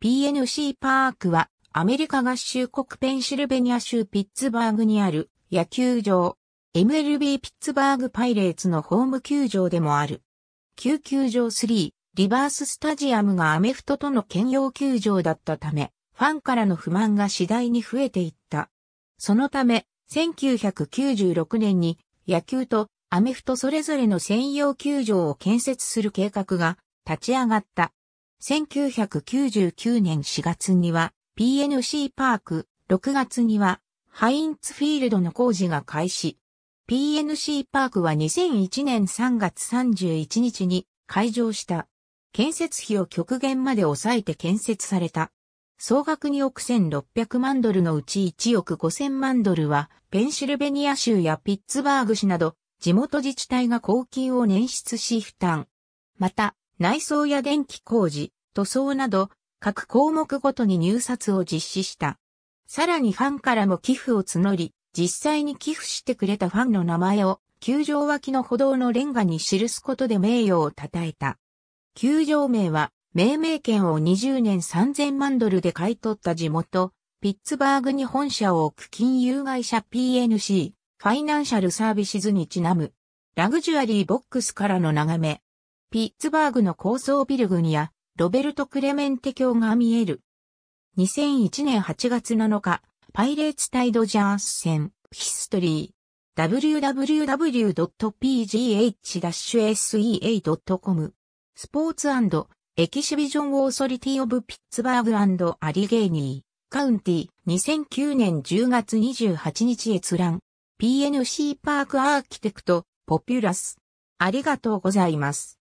PNC パークはアメリカ合衆国ペンシルベニア州ピッツバーグにある野球場、MLB ピッツバーグパイレーツのホーム球場でもある。救急場3、リバーススタジアムがアメフトとの兼用球場だったため、ファンからの不満が次第に増えていった。そのため、1996年に野球とアメフトそれぞれの専用球場を建設する計画が立ち上がった。1999年4月には PNC パーク、6月にはハインツフィールドの工事が開始。PNC パークは2001年3月31日に開場した。建設費を極限まで抑えて建設された。総額2億1600万ドルのうち1億5000万ドルは、ペンシルベニア州やピッツバーグ市など、地元自治体が公金を捻出し負担。また、内装や電気工事、塗装など、各項目ごとに入札を実施した。さらにファンからも寄付を募り、実際に寄付してくれたファンの名前を、球場脇の歩道のレンガに記すことで名誉を称えた。球場名は、命名権を20年3000万ドルで買い取った地元、ピッツバーグに本社を置く金融会社 PNC、ファイナンシャルサービスにちなむ、ラグジュアリーボックスからの眺め、ピッツバーグの高層ビル群や、ロベルト・クレメンテ橋が見える。2001年8月7日、パイレーツタイドジャース戦、ヒストリー。www.pgh-sea.com スポーツエキシビジョンオーソリティオブピッツバーグアリゲーニーカウンティ2009年10月28日閲覧 PNC パークアーキテクトポピュラスありがとうございます。